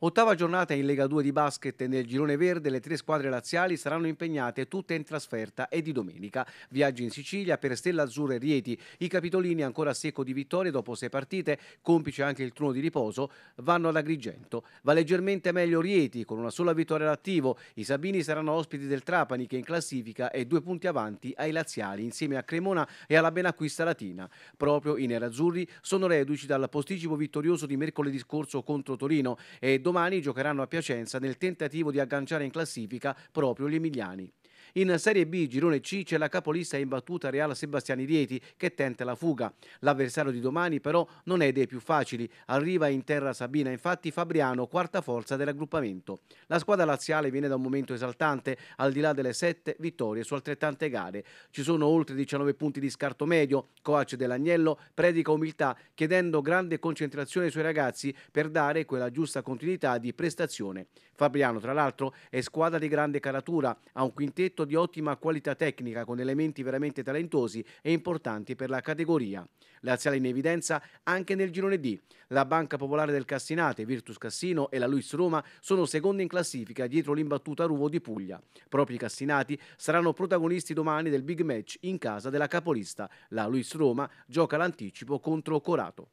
Ottava giornata in Lega 2 di basket nel girone verde, le tre squadre laziali saranno impegnate tutte in trasferta e di domenica. Viaggio in Sicilia per Stella Azzurra e Rieti. I capitolini ancora a secco di vittorie dopo sei partite, complice anche il trono di riposo, vanno ad Agrigento. Va leggermente meglio Rieti con una sola vittoria all'attivo. I Sabini saranno ospiti del Trapani che in classifica è due punti avanti ai laziali insieme a Cremona e alla Benacquista Latina. Proprio i nerazzurri sono reduci dal posticipo vittorioso di mercoledì scorso contro Torino e domani giocheranno a Piacenza nel tentativo di agganciare in classifica proprio gli emiliani. In Serie B, girone C, c'è la capolista imbattuta Real Sebastiani Rieti che tenta la fuga. L'avversario di domani però non è dei più facili. Arriva in terra Sabina infatti Fabriano, quarta forza dell'aggruppamento. La squadra laziale viene da un momento esaltante, al di là delle sette vittorie su altrettante gare. Ci sono oltre 19 punti di scarto medio. Coach dell'Agnello predica umiltà chiedendo grande concentrazione sui ragazzi per dare quella giusta continuità di prestazione. Fabriano tra l'altro è squadra di grande caratura, ha un quintetto progetto di ottima qualità tecnica con elementi veramente talentosi e importanti per la categoria. Laziale in evidenza anche nel girone D. La Banca Popolare del Cassinate, Virtus Cassino e la Luis Roma sono seconde in classifica dietro l'imbattuta Ruvo di Puglia. Proprio i Cassinati saranno protagonisti domani del big match in casa della capolista. La Luis Roma gioca l'anticipo contro Corato.